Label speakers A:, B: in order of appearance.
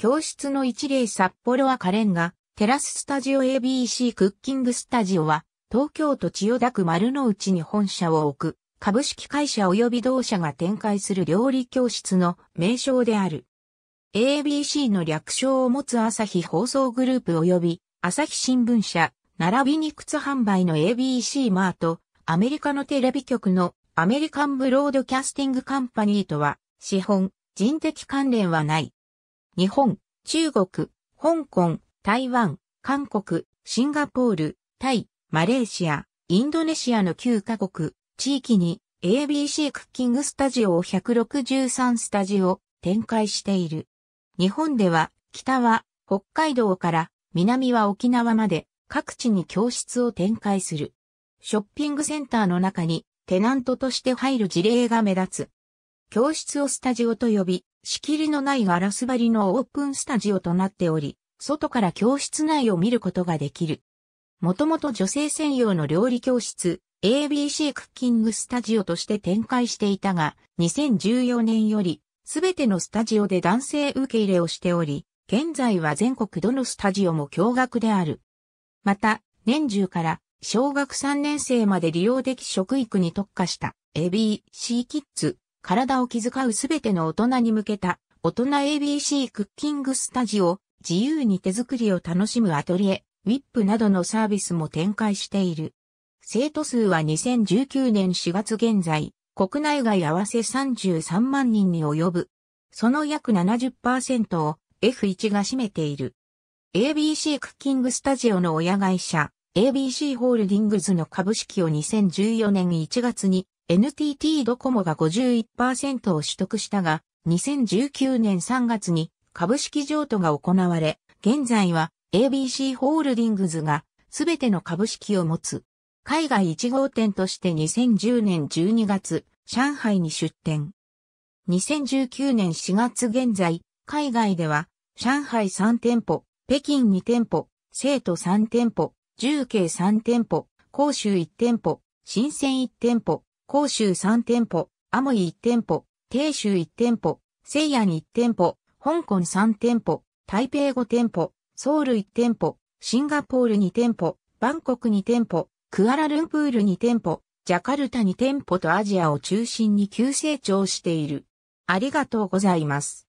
A: 教室の一例札幌はカレンガ、テラススタジオ ABC クッキングスタジオは、東京都千代田区丸の内に本社を置く、株式会社及び同社が展開する料理教室の名称である。ABC の略称を持つ朝日放送グループ及び朝日新聞社、並びに靴販売の ABC マート、アメリカのテレビ局のアメリカンブロードキャスティングカンパニーとは、資本、人的関連はない。日本、中国、香港、台湾、韓国、シンガポール、タイ、マレーシア、インドネシアの9カ国、地域に ABC クッキングスタジオを163スタジオ展開している。日本では北は北海道から南は沖縄まで各地に教室を展開する。ショッピングセンターの中にテナントとして入る事例が目立つ。教室をスタジオと呼び、仕切りのないガラス張りのオープンスタジオとなっており、外から教室内を見ることができる。もともと女性専用の料理教室、ABC クッキングスタジオとして展開していたが、2014年より、すべてのスタジオで男性受け入れをしており、現在は全国どのスタジオも驚愕である。また、年中から小学3年生まで利用でき食育に特化した ABC キッズ体を気遣うすべての大人に向けた、大人 ABC クッキングスタジオ、自由に手作りを楽しむアトリエ、ウィップなどのサービスも展開している。生徒数は2019年4月現在、国内外合わせ33万人に及ぶ。その約70%を F1 が占めている。ABC クッキングスタジオの親会社、ABC ホールディングズの株式を2014年1月に NTT ドコモが51%を取得したが、2019年3月に株式譲渡が行われ、現在は ABC ホールディングズがすべての株式を持つ。海外1号店として2010年12月、上海に出店。2019年4月現在、海外では、上海3店舗、北京2店舗、成都3店舗、重慶3店舗、広州1店舗、深圳1店舗、広州3店舗、アモイ1店舗、鄭州1店舗、西安1店舗、香港3店舗、台北5店舗、ソウル1店舗、シンガポール2店舗、バンコク2店舗、クアラルンプール2店舗、ジャカルタ2店舗とアジアを中心に急成長している。ありがとうございます。